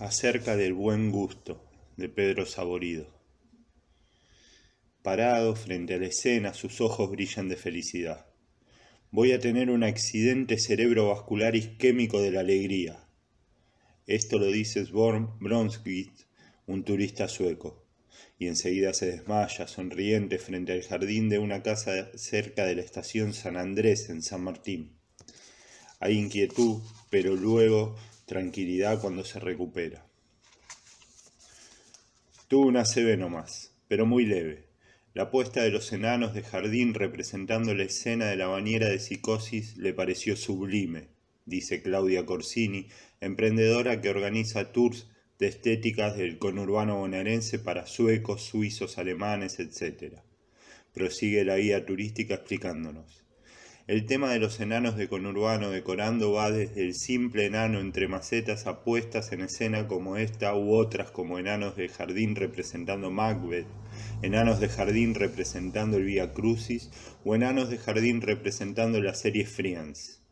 acerca del buen gusto de Pedro Saborido. Parado frente a la escena, sus ojos brillan de felicidad. Voy a tener un accidente cerebrovascular isquémico de la alegría. Esto lo dice Sborn Bronskvist, un turista sueco, y enseguida se desmaya, sonriente, frente al jardín de una casa cerca de la estación San Andrés, en San Martín. Hay inquietud, pero luego tranquilidad cuando se recupera. Tuvo una CB nomás, pero muy leve. La puesta de los enanos de jardín representando la escena de la bañera de psicosis le pareció sublime, dice Claudia Corsini, emprendedora que organiza tours de estéticas del conurbano bonaerense para suecos, suizos, alemanes, etc. Prosigue la guía turística explicándonos. El tema de los enanos de conurbano decorando va desde el simple enano entre macetas apuestas en escena como esta u otras como enanos de jardín representando Macbeth, enanos de jardín representando el Via Crucis o enanos de jardín representando la serie Friends.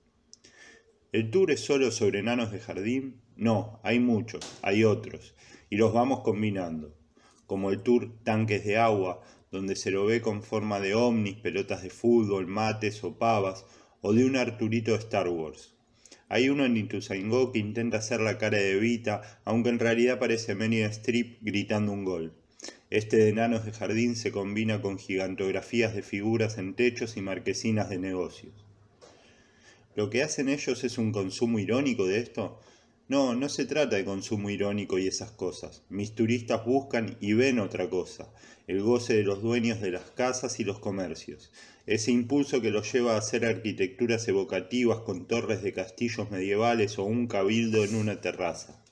¿El tour es solo sobre enanos de jardín? No, hay muchos, hay otros, y los vamos combinando, como el tour Tanques de Agua, donde se lo ve con forma de ovnis, pelotas de fútbol, mates o pavas, o de un Arturito de Star Wars. Hay uno en Ituzaingó que intenta hacer la cara de Vita, aunque en realidad parece Meny Strip gritando un gol. Este de enanos de jardín se combina con gigantografías de figuras en techos y marquesinas de negocios. Lo que hacen ellos es un consumo irónico de esto, no, no se trata de consumo irónico y esas cosas. Mis turistas buscan y ven otra cosa, el goce de los dueños de las casas y los comercios, ese impulso que los lleva a hacer arquitecturas evocativas con torres de castillos medievales o un cabildo en una terraza.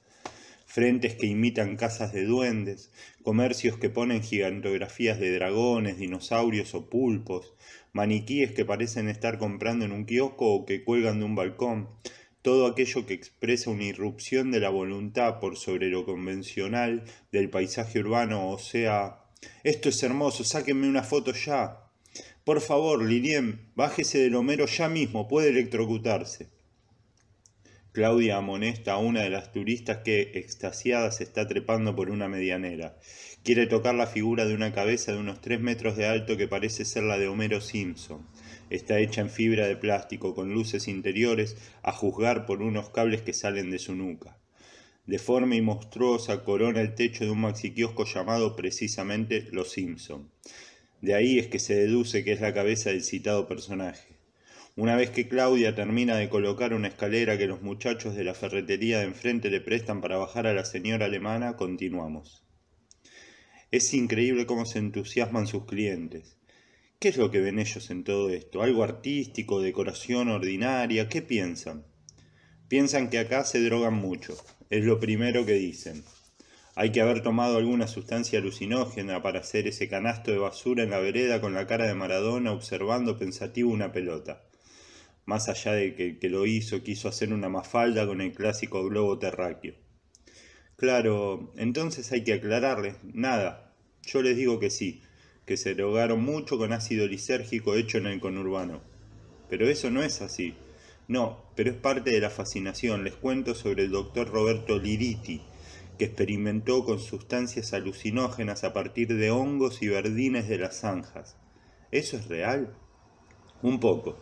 Frentes que imitan casas de duendes, comercios que ponen gigantografías de dragones, dinosaurios o pulpos, maniquíes que parecen estar comprando en un kiosco o que cuelgan de un balcón, todo aquello que expresa una irrupción de la voluntad por sobre lo convencional del paisaje urbano, o sea, esto es hermoso, sáquenme una foto ya. Por favor, Lilien, bájese del Homero ya mismo, puede electrocutarse. Claudia amonesta a una de las turistas que, extasiada, se está trepando por una medianera. Quiere tocar la figura de una cabeza de unos tres metros de alto que parece ser la de Homero Simpson. Está hecha en fibra de plástico, con luces interiores, a juzgar por unos cables que salen de su nuca. Deforme y monstruosa corona el techo de un maxiquiosco llamado precisamente Los Simpson. De ahí es que se deduce que es la cabeza del citado personaje. Una vez que Claudia termina de colocar una escalera que los muchachos de la ferretería de enfrente le prestan para bajar a la señora alemana, continuamos. Es increíble cómo se entusiasman sus clientes. ¿Qué es lo que ven ellos en todo esto? ¿Algo artístico, decoración ordinaria? ¿Qué piensan? Piensan que acá se drogan mucho. Es lo primero que dicen. Hay que haber tomado alguna sustancia alucinógena para hacer ese canasto de basura en la vereda con la cara de Maradona observando pensativo una pelota más allá de que, lo hizo quiso hacer una mafalda con el clásico globo terráqueo. Claro, entonces hay que aclararles, nada, yo les digo que sí, que se drogaron mucho con ácido lisérgico hecho en el conurbano. Pero eso no es así. No, pero es parte de la fascinación. Les cuento sobre el doctor Roberto Liriti, que experimentó con sustancias alucinógenas a partir de hongos y verdines de las zanjas. ¿Eso es real? Un poco.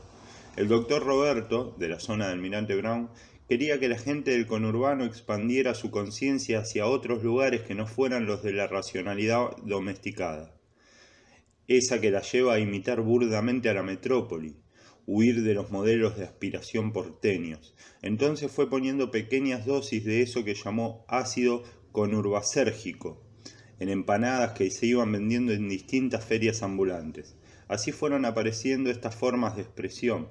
El doctor Roberto, de la zona de Almirante Brown, quería que la gente del conurbano expandiera su conciencia hacia otros lugares que no fueran los de la racionalidad domesticada, esa que la lleva a imitar burdamente a la metrópoli, huir de los modelos de aspiración porteños. Entonces fue poniendo pequeñas dosis de eso que llamó ácido conurbacérgico, en empanadas que se iban vendiendo en distintas ferias ambulantes. Así fueron apareciendo estas formas de expresión,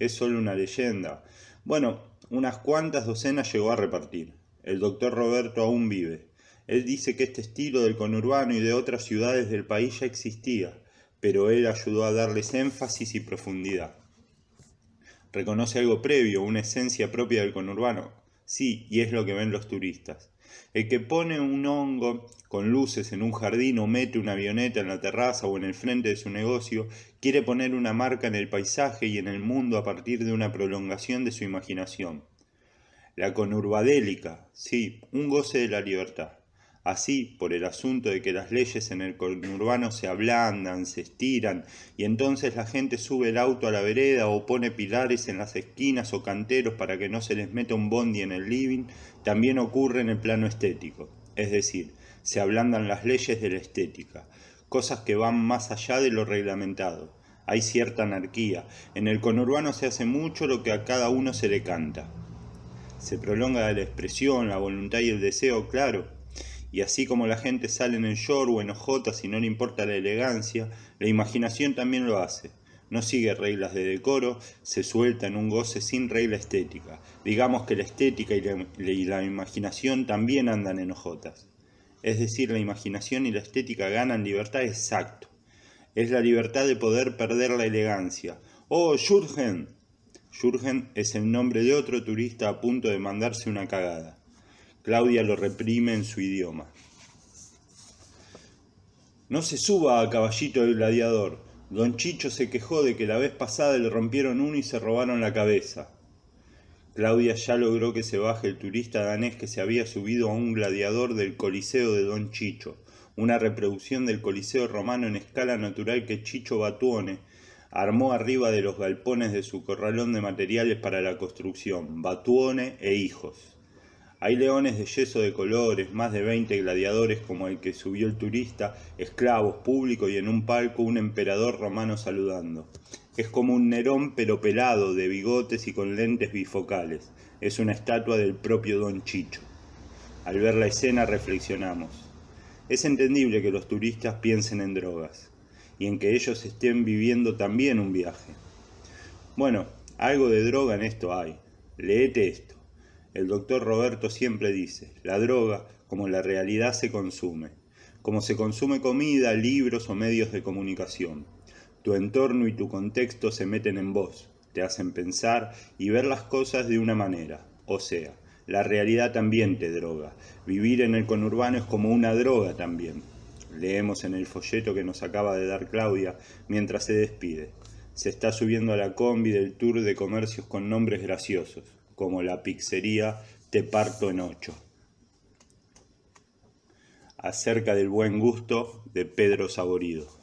es solo una leyenda. Bueno, unas cuantas docenas llegó a repartir. El doctor Roberto aún vive. Él dice que este estilo del conurbano y de otras ciudades del país ya existía, pero él ayudó a darles énfasis y profundidad. Reconoce algo previo, una esencia propia del conurbano. Sí, y es lo que ven los turistas. El que pone un hongo con luces en un jardín o mete una avioneta en la terraza o en el frente de su negocio, quiere poner una marca en el paisaje y en el mundo a partir de una prolongación de su imaginación. La conurbadélica, sí, un goce de la libertad. Así, por el asunto de que las leyes en el conurbano se ablandan, se estiran, y entonces la gente sube el auto a la vereda o pone pilares en las esquinas o canteros para que no se les meta un bondi en el living, también ocurre en el plano estético. Es decir, se ablandan las leyes de la estética, cosas que van más allá de lo reglamentado. Hay cierta anarquía. En el conurbano se hace mucho lo que a cada uno se le canta. Se prolonga la expresión, la voluntad y el deseo, claro, y así como la gente sale en el short o en ojotas y no le importa la elegancia, la imaginación también lo hace. No sigue reglas de decoro, se suelta en un goce sin regla estética. Digamos que la estética y la, imaginación también andan en ojotas. Es decir, la imaginación y la estética ganan libertad exacto. Es la libertad de poder perder la elegancia. ¡Oh, Jürgen! Jürgen es el nombre de otro turista a punto de mandarse una cagada. Claudia lo reprime en su idioma. No se suba a caballito del gladiador. Don Chicho se quejó de que la vez pasada le rompieron uno y se robaron la cabeza. Claudia ya logró que se baje el turista danés que se había subido a un gladiador del Coliseo de Don Chicho, una reproducción del Coliseo romano en escala natural que Chicho Batuone armó arriba de los galpones de su corralón de materiales para la construcción, Batuone e hijos. Hay leones de yeso de colores, más de 20 gladiadores como el que subió el turista, esclavos, público y en un palco un emperador romano saludando. Es como un Nerón pero pelado, de bigotes y con lentes bifocales. Es una estatua del propio Don Chicho. Al ver la escena reflexionamos. Es entendible que los turistas piensen en drogas y en que ellos estén viviendo también un viaje. Bueno, algo de droga en esto hay. Leete esto. El doctor Roberto siempre dice, la droga, como la realidad, se consume, como se consume comida, libros o medios de comunicación. Tu entorno y tu contexto se meten en vos, te hacen pensar y ver las cosas de una manera, o sea, la realidad también te droga. Vivir en el conurbano es como una droga también. Leemos en el folleto que nos acaba de dar Claudia mientras se despide. Se está subiendo a la combi del tour de comercios con nombres graciosos como la pizzería Te Parto en Ocho. Acerca del buen gusto de Pedro Saborido.